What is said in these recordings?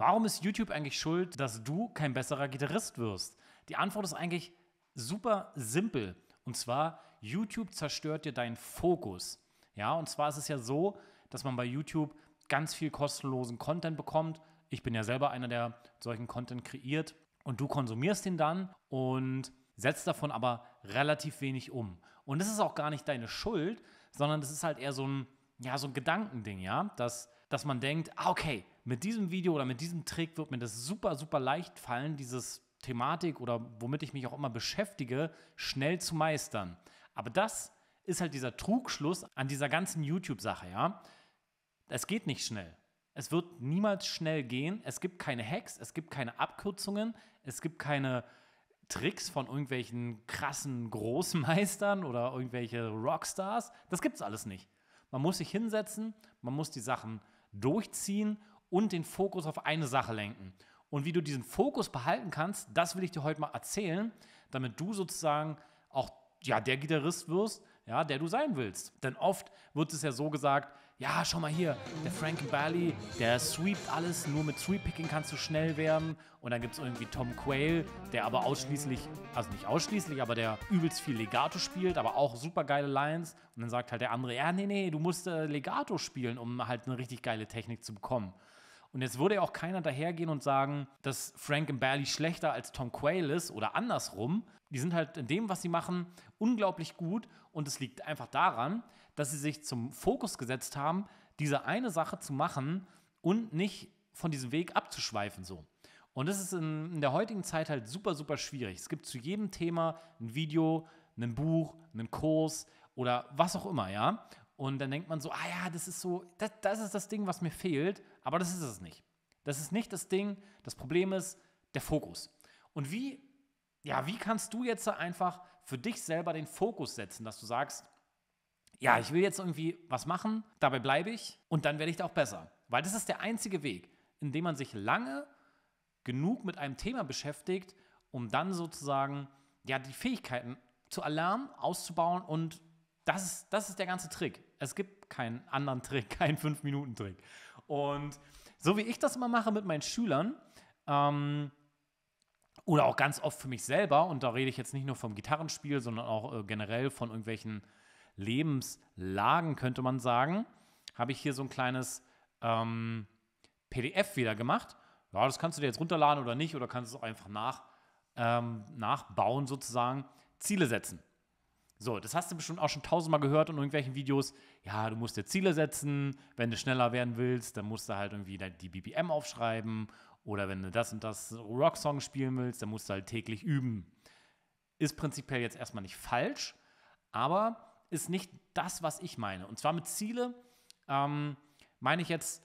Warum ist YouTube eigentlich schuld, dass du kein besserer Gitarrist wirst? Die Antwort ist eigentlich super simpel. Und zwar, YouTube zerstört dir deinen Fokus. Ja, und zwar ist es ja so, dass man bei YouTube ganz viel kostenlosen Content bekommt. Ich bin ja selber einer, der solchen Content kreiert. Und du konsumierst den dann und setzt davon aber relativ wenig um. Und das ist auch gar nicht deine Schuld, sondern das ist halt eher so ein ja, so ein Gedankending, ja, dass, dass man denkt, ah, okay, mit diesem Video oder mit diesem Trick wird mir das super, super leicht fallen, dieses Thematik oder womit ich mich auch immer beschäftige, schnell zu meistern. Aber das ist halt dieser Trugschluss an dieser ganzen YouTube-Sache, ja. Es geht nicht schnell. Es wird niemals schnell gehen. Es gibt keine Hacks, es gibt keine Abkürzungen, es gibt keine Tricks von irgendwelchen krassen Großmeistern oder irgendwelche Rockstars. Das gibt es alles nicht. Man muss sich hinsetzen, man muss die Sachen durchziehen und den Fokus auf eine Sache lenken. Und wie du diesen Fokus behalten kannst, das will ich dir heute mal erzählen, damit du sozusagen auch ja, der Gitarrist wirst, ja, der du sein willst. Denn oft wird es ja so gesagt, ja, schau mal hier, der Frankie Bally, der sweept alles, nur mit Sweep-Picking kannst du schnell werden. Und dann gibt es irgendwie Tom Quayle, der aber ausschließlich, also nicht ausschließlich, aber der übelst viel Legato spielt, aber auch super geile Lines. Und dann sagt halt der andere, ja, nee, nee, du musst äh, Legato spielen, um halt eine richtig geile Technik zu bekommen. Und jetzt würde ja auch keiner dahergehen und sagen, dass Frank Barley schlechter als Tom Quayle ist oder andersrum. Die sind halt in dem, was sie machen, unglaublich gut. Und es liegt einfach daran, dass sie sich zum Fokus gesetzt haben, diese eine Sache zu machen und nicht von diesem Weg abzuschweifen so. Und das ist in, in der heutigen Zeit halt super, super schwierig. Es gibt zu jedem Thema ein Video, ein Buch, einen Kurs oder was auch immer, ja. Und dann denkt man so, ah ja, das ist so, das, das ist das Ding, was mir fehlt, aber das ist es nicht. Das ist nicht das Ding. Das Problem ist der Fokus. Und wie, ja, wie kannst du jetzt einfach für dich selber den Fokus setzen, dass du sagst, ja, ich will jetzt irgendwie was machen, dabei bleibe ich und dann werde ich da auch besser. Weil das ist der einzige Weg, in dem man sich lange genug mit einem Thema beschäftigt, um dann sozusagen ja die Fähigkeiten zu erlernen, auszubauen und das ist, das ist der ganze Trick. Es gibt keinen anderen Trick, keinen 5-Minuten-Trick. Und so wie ich das immer mache mit meinen Schülern, ähm, oder auch ganz oft für mich selber, und da rede ich jetzt nicht nur vom Gitarrenspiel, sondern auch äh, generell von irgendwelchen Lebenslagen, könnte man sagen, habe ich hier so ein kleines ähm, PDF wieder gemacht. Ja, das kannst du dir jetzt runterladen oder nicht, oder kannst du es einfach nach, ähm, nachbauen sozusagen. Ziele setzen. So, das hast du bestimmt auch schon tausendmal gehört in irgendwelchen Videos. Ja, du musst dir Ziele setzen. Wenn du schneller werden willst, dann musst du halt irgendwie die BPM aufschreiben. Oder wenn du das und das Rocksong spielen willst, dann musst du halt täglich üben. Ist prinzipiell jetzt erstmal nicht falsch, aber ist nicht das, was ich meine. Und zwar mit Ziele ähm, meine ich jetzt,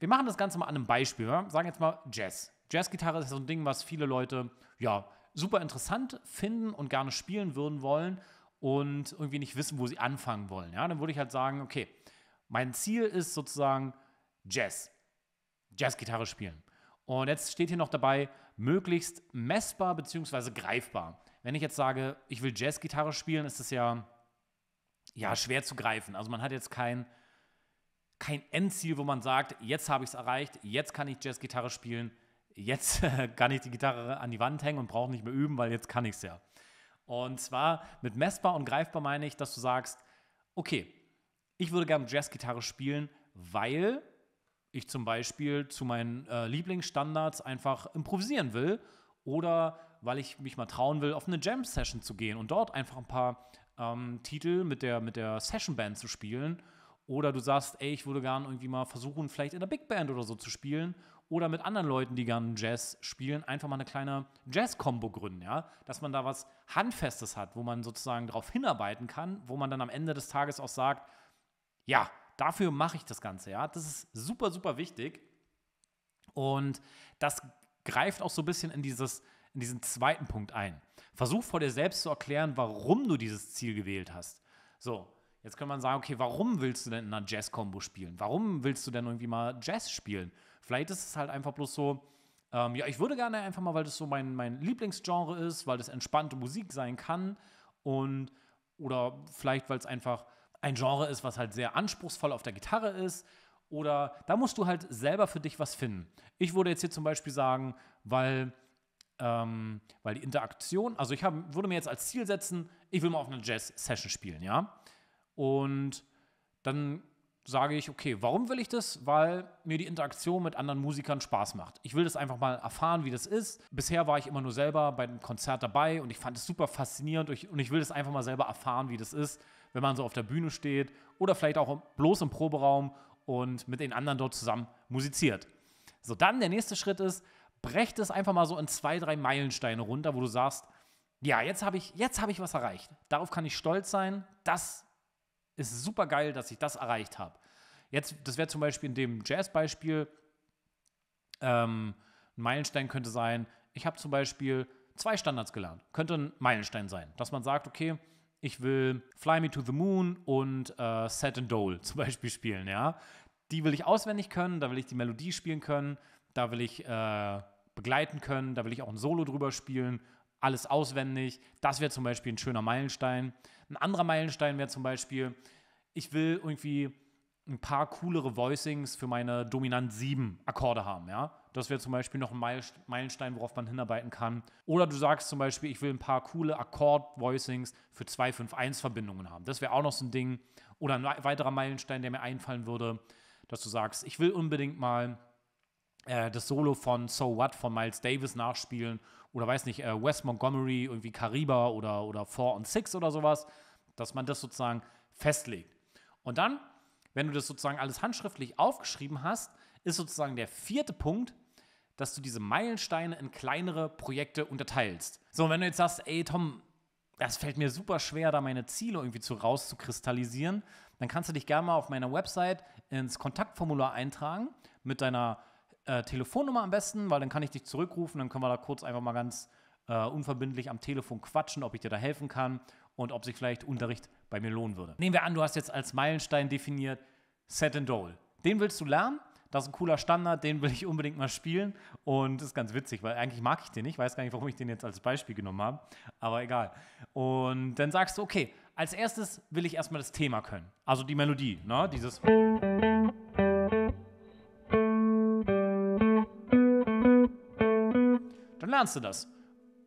wir machen das Ganze mal an einem Beispiel. Ja? Ne? Sagen jetzt mal Jazz. Jazzgitarre ist so ein Ding, was viele Leute, ja, super interessant finden und gerne spielen würden wollen und irgendwie nicht wissen, wo sie anfangen wollen. Ja, dann würde ich halt sagen, okay, mein Ziel ist sozusagen Jazz, Jazzgitarre spielen. Und jetzt steht hier noch dabei, möglichst messbar bzw. greifbar. Wenn ich jetzt sage, ich will Jazzgitarre spielen, ist das ja, ja schwer zu greifen. Also man hat jetzt kein, kein Endziel, wo man sagt, jetzt habe ich es erreicht, jetzt kann ich Jazzgitarre spielen, jetzt kann ich die Gitarre an die Wand hängen und brauche nicht mehr üben, weil jetzt kann ich es ja. Und zwar mit messbar und greifbar meine ich, dass du sagst, okay, ich würde gerne Jazzgitarre spielen, weil ich zum Beispiel zu meinen äh, Lieblingsstandards einfach improvisieren will oder weil ich mich mal trauen will, auf eine Jam-Session zu gehen und dort einfach ein paar ähm, Titel mit der, mit der Session-Band zu spielen. Oder du sagst, ey, ich würde gerne irgendwie mal versuchen, vielleicht in der Big Band oder so zu spielen oder mit anderen Leuten, die gerne Jazz spielen, einfach mal eine kleine Jazz-Kombo gründen, ja? Dass man da was Handfestes hat, wo man sozusagen darauf hinarbeiten kann, wo man dann am Ende des Tages auch sagt, ja, dafür mache ich das Ganze, ja? Das ist super, super wichtig. Und das greift auch so ein bisschen in dieses, in diesen zweiten Punkt ein. Versuch vor dir selbst zu erklären, warum du dieses Ziel gewählt hast. So, jetzt kann man sagen, okay, warum willst du denn in einer Jazz-Kombo spielen? Warum willst du denn irgendwie mal Jazz spielen? Vielleicht ist es halt einfach bloß so, ähm, ja, ich würde gerne einfach mal, weil das so mein, mein Lieblingsgenre ist, weil das entspannte Musik sein kann und oder vielleicht, weil es einfach ein Genre ist, was halt sehr anspruchsvoll auf der Gitarre ist. Oder da musst du halt selber für dich was finden. Ich würde jetzt hier zum Beispiel sagen, weil, ähm, weil die Interaktion, also ich hab, würde mir jetzt als Ziel setzen, ich will mal auf einer Jazz-Session spielen, ja. Und dann sage ich, okay, warum will ich das? Weil mir die Interaktion mit anderen Musikern Spaß macht. Ich will das einfach mal erfahren, wie das ist. Bisher war ich immer nur selber bei einem Konzert dabei und ich fand es super faszinierend und ich will das einfach mal selber erfahren, wie das ist, wenn man so auf der Bühne steht oder vielleicht auch bloß im Proberaum und mit den anderen dort zusammen musiziert. So, dann der nächste Schritt ist, brecht das einfach mal so in zwei, drei Meilensteine runter, wo du sagst, ja, jetzt habe ich, hab ich was erreicht. Darauf kann ich stolz sein. Das ist super geil, dass ich das erreicht habe. Jetzt, das wäre zum Beispiel in dem Jazz-Beispiel, ähm, ein Meilenstein könnte sein, ich habe zum Beispiel zwei Standards gelernt. Könnte ein Meilenstein sein, dass man sagt, okay, ich will Fly Me to the Moon und äh, Set and Dole zum Beispiel spielen, ja. Die will ich auswendig können, da will ich die Melodie spielen können, da will ich äh, begleiten können, da will ich auch ein Solo drüber spielen alles auswendig. Das wäre zum Beispiel ein schöner Meilenstein. Ein anderer Meilenstein wäre zum Beispiel, ich will irgendwie ein paar coolere Voicings für meine dominant 7 Akkorde haben, ja. Das wäre zum Beispiel noch ein Meilenstein, worauf man hinarbeiten kann. Oder du sagst zum Beispiel, ich will ein paar coole Akkord-Voicings für 2-5-1-Verbindungen haben. Das wäre auch noch so ein Ding. Oder ein weiterer Meilenstein, der mir einfallen würde, dass du sagst, ich will unbedingt mal äh, das Solo von So What von Miles Davis nachspielen oder weiß nicht, äh, Wes Montgomery, irgendwie Kariba oder, oder Four on Six oder sowas, dass man das sozusagen festlegt. Und dann, wenn du das sozusagen alles handschriftlich aufgeschrieben hast, ist sozusagen der vierte Punkt, dass du diese Meilensteine in kleinere Projekte unterteilst. So, wenn du jetzt sagst, ey Tom, das fällt mir super schwer, da meine Ziele irgendwie zu rauszukristallisieren, dann kannst du dich gerne mal auf meiner Website ins Kontaktformular eintragen mit deiner äh, Telefonnummer am besten, weil dann kann ich dich zurückrufen, dann können wir da kurz einfach mal ganz äh, unverbindlich am Telefon quatschen, ob ich dir da helfen kann und ob sich vielleicht Unterricht bei mir lohnen würde. Nehmen wir an, du hast jetzt als Meilenstein definiert Set and Dole. Den willst du lernen, das ist ein cooler Standard, den will ich unbedingt mal spielen. Und ist ganz witzig, weil eigentlich mag ich den nicht, weiß gar nicht, warum ich den jetzt als Beispiel genommen habe, aber egal. Und dann sagst du, okay, als erstes will ich erstmal das Thema können, also die Melodie, ne? dieses. lernst du das.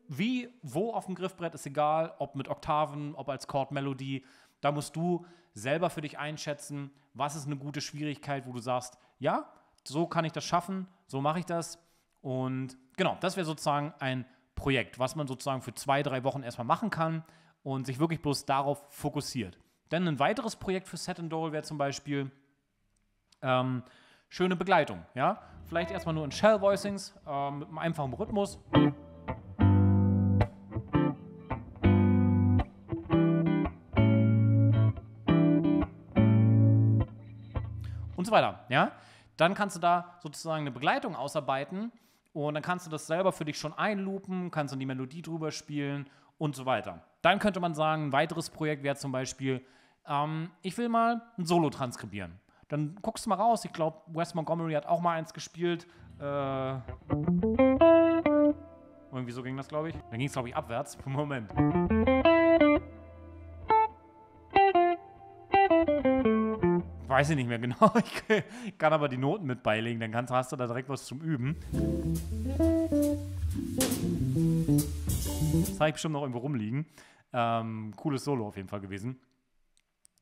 Wie, wo auf dem Griffbrett ist egal, ob mit Oktaven, ob als Chordmelodie. Da musst du selber für dich einschätzen, was ist eine gute Schwierigkeit, wo du sagst, ja, so kann ich das schaffen, so mache ich das. Und genau, das wäre sozusagen ein Projekt, was man sozusagen für zwei, drei Wochen erstmal machen kann und sich wirklich bloß darauf fokussiert. Denn ein weiteres Projekt für Set and Doll wäre zum Beispiel, ähm, schöne Begleitung. Ja? Vielleicht erstmal nur in Shell-Voicings äh, mit einem einfachen Rhythmus. Und so weiter. Ja? Dann kannst du da sozusagen eine Begleitung ausarbeiten und dann kannst du das selber für dich schon einloopen, kannst du die Melodie drüber spielen und so weiter. Dann könnte man sagen, ein weiteres Projekt wäre zum Beispiel, ähm, ich will mal ein Solo transkribieren. Dann guckst du mal raus. Ich glaube, Wes Montgomery hat auch mal eins gespielt. Äh, irgendwie so ging das, glaube ich. Dann ging es, glaube ich, abwärts. Moment. Weiß ich nicht mehr genau. Ich kann aber die Noten mit beilegen, dann kannst, hast du da direkt was zum Üben. Das habe ich bestimmt noch irgendwo rumliegen. Ähm, cooles Solo auf jeden Fall gewesen.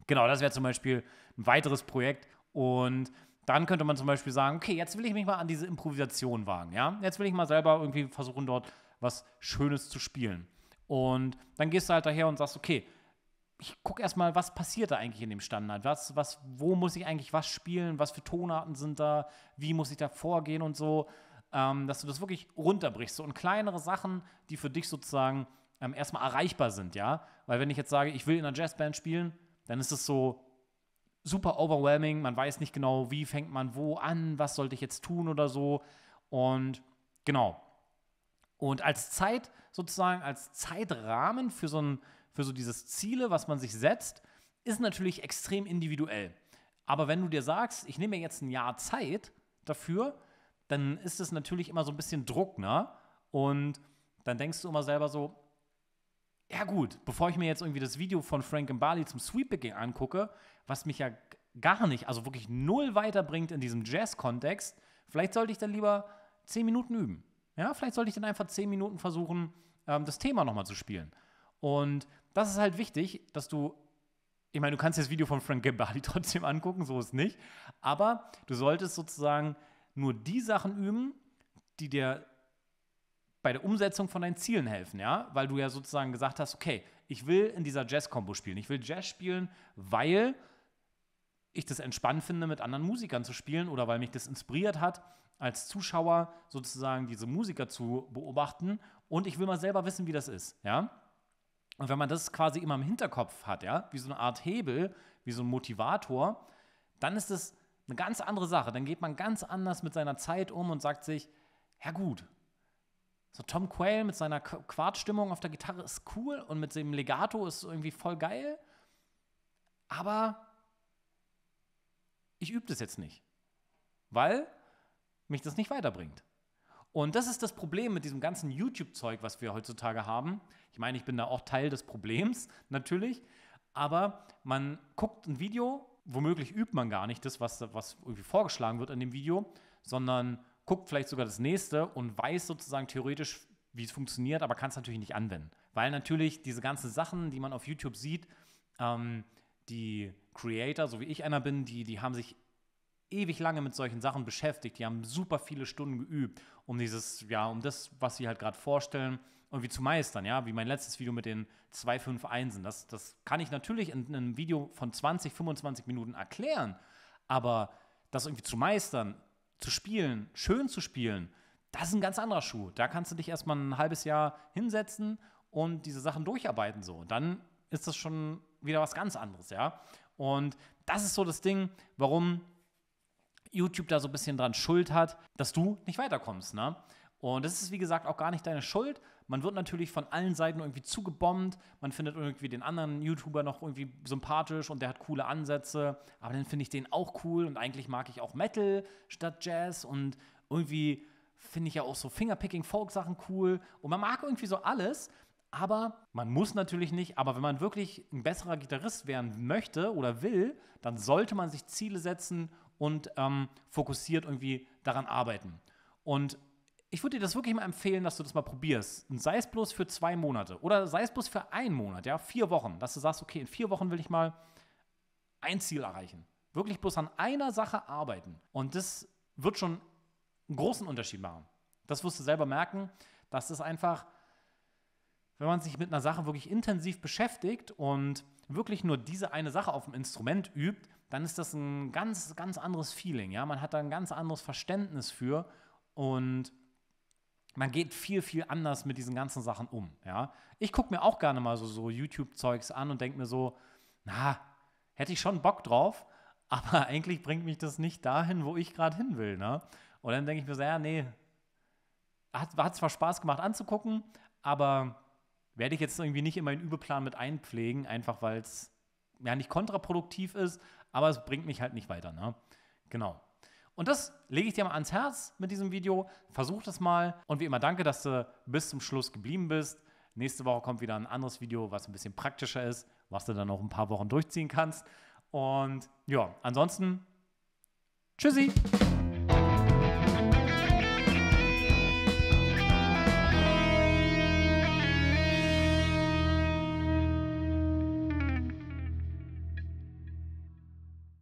Genau, das wäre zum Beispiel ein weiteres Projekt, und dann könnte man zum Beispiel sagen, okay, jetzt will ich mich mal an diese Improvisation wagen, ja? Jetzt will ich mal selber irgendwie versuchen, dort was Schönes zu spielen. Und dann gehst du halt daher und sagst, okay, ich gucke erstmal, was passiert da eigentlich in dem Standard? Was, was, wo muss ich eigentlich was spielen? Was für Tonarten sind da? Wie muss ich da vorgehen und so? Ähm, dass du das wirklich runterbrichst. So, und kleinere Sachen, die für dich sozusagen ähm, erstmal erreichbar sind, ja? Weil wenn ich jetzt sage, ich will in einer Jazzband spielen, dann ist es so, super overwhelming. Man weiß nicht genau, wie fängt man wo an, was sollte ich jetzt tun oder so. Und genau. Und als Zeit, sozusagen, als Zeitrahmen für so, ein, für so dieses Ziele, was man sich setzt, ist natürlich extrem individuell. Aber wenn du dir sagst, ich nehme mir jetzt ein Jahr Zeit dafür, dann ist es natürlich immer so ein bisschen Druck, ne? Und dann denkst du immer selber so, ja gut, bevor ich mir jetzt irgendwie das Video von Frank and Bali zum Sweep-Picking angucke, was mich ja gar nicht, also wirklich null weiterbringt in diesem Jazz-Kontext, vielleicht sollte ich dann lieber zehn Minuten üben. Ja, vielleicht sollte ich dann einfach zehn Minuten versuchen, ähm, das Thema nochmal zu spielen. Und das ist halt wichtig, dass du, ich meine, du kannst das Video von Frank Gabali trotzdem angucken, so ist nicht, aber du solltest sozusagen nur die Sachen üben, die dir bei der Umsetzung von deinen Zielen helfen, ja? Weil du ja sozusagen gesagt hast, okay, ich will in dieser Jazz-Kombo spielen. Ich will Jazz spielen, weil ich das entspannt finde, mit anderen Musikern zu spielen oder weil mich das inspiriert hat, als Zuschauer sozusagen diese Musiker zu beobachten und ich will mal selber wissen, wie das ist, ja? Und wenn man das quasi immer im Hinterkopf hat, ja, wie so eine Art Hebel, wie so ein Motivator, dann ist das eine ganz andere Sache. Dann geht man ganz anders mit seiner Zeit um und sagt sich, ja gut, so Tom Quayle mit seiner Quartstimmung auf der Gitarre ist cool und mit dem Legato ist irgendwie voll geil. Aber ich übe das jetzt nicht, weil mich das nicht weiterbringt. Und das ist das Problem mit diesem ganzen YouTube-Zeug, was wir heutzutage haben. Ich meine, ich bin da auch Teil des Problems, natürlich. Aber man guckt ein Video, womöglich übt man gar nicht das, was, was irgendwie vorgeschlagen wird in dem Video, sondern guckt vielleicht sogar das nächste und weiß sozusagen theoretisch, wie es funktioniert, aber kann es natürlich nicht anwenden. Weil natürlich diese ganzen Sachen, die man auf YouTube sieht, ähm, die Creator, so wie ich einer bin, die, die haben sich ewig lange mit solchen Sachen beschäftigt, die haben super viele Stunden geübt, um dieses, ja, um das, was sie halt gerade vorstellen, irgendwie zu meistern, ja, wie mein letztes Video mit den 251. Das, das kann ich natürlich in, in einem Video von 20, 25 Minuten erklären, aber das irgendwie zu meistern, zu spielen, schön zu spielen, das ist ein ganz anderer Schuh. Da kannst du dich erstmal ein halbes Jahr hinsetzen und diese Sachen durcharbeiten so. Und dann ist das schon wieder was ganz anderes, ja. Und das ist so das Ding, warum YouTube da so ein bisschen dran Schuld hat, dass du nicht weiterkommst, ne? Und das ist, wie gesagt, auch gar nicht deine Schuld. Man wird natürlich von allen Seiten irgendwie zugebombt. Man findet irgendwie den anderen YouTuber noch irgendwie sympathisch und der hat coole Ansätze. Aber dann finde ich den auch cool und eigentlich mag ich auch Metal statt Jazz und irgendwie finde ich ja auch so Fingerpicking-Folk-Sachen cool. Und man mag irgendwie so alles. Aber man muss natürlich nicht, aber wenn man wirklich ein besserer Gitarrist werden möchte oder will, dann sollte man sich Ziele setzen und ähm, fokussiert irgendwie daran arbeiten. Und ich würde dir das wirklich mal empfehlen, dass du das mal probierst. Und sei es bloß für zwei Monate oder sei es bloß für einen Monat, ja, vier Wochen, dass du sagst, okay, in vier Wochen will ich mal ein Ziel erreichen. Wirklich bloß an einer Sache arbeiten. Und das wird schon einen großen Unterschied machen. Das wirst du selber merken, dass es einfach, wenn man sich mit einer Sache wirklich intensiv beschäftigt und wirklich nur diese eine Sache auf dem Instrument übt, dann ist das ein ganz, ganz anderes Feeling. Ja? Man hat da ein ganz anderes Verständnis für und man geht viel, viel anders mit diesen ganzen Sachen um. Ja? Ich gucke mir auch gerne mal so, so YouTube-Zeugs an und denke mir so, na, hätte ich schon Bock drauf, aber eigentlich bringt mich das nicht dahin, wo ich gerade hin will. Ne? Und dann denke ich mir so, ja, nee, hat, hat zwar Spaß gemacht anzugucken, aber werde ich jetzt irgendwie nicht in meinen Übeplan mit einpflegen, einfach weil es ja nicht kontraproduktiv ist, aber es bringt mich halt nicht weiter. Ne? Genau. Und das lege ich dir mal ans Herz mit diesem Video. Versuch das mal. Und wie immer, danke, dass du bis zum Schluss geblieben bist. Nächste Woche kommt wieder ein anderes Video, was ein bisschen praktischer ist, was du dann noch ein paar Wochen durchziehen kannst. Und ja, ansonsten, tschüssi!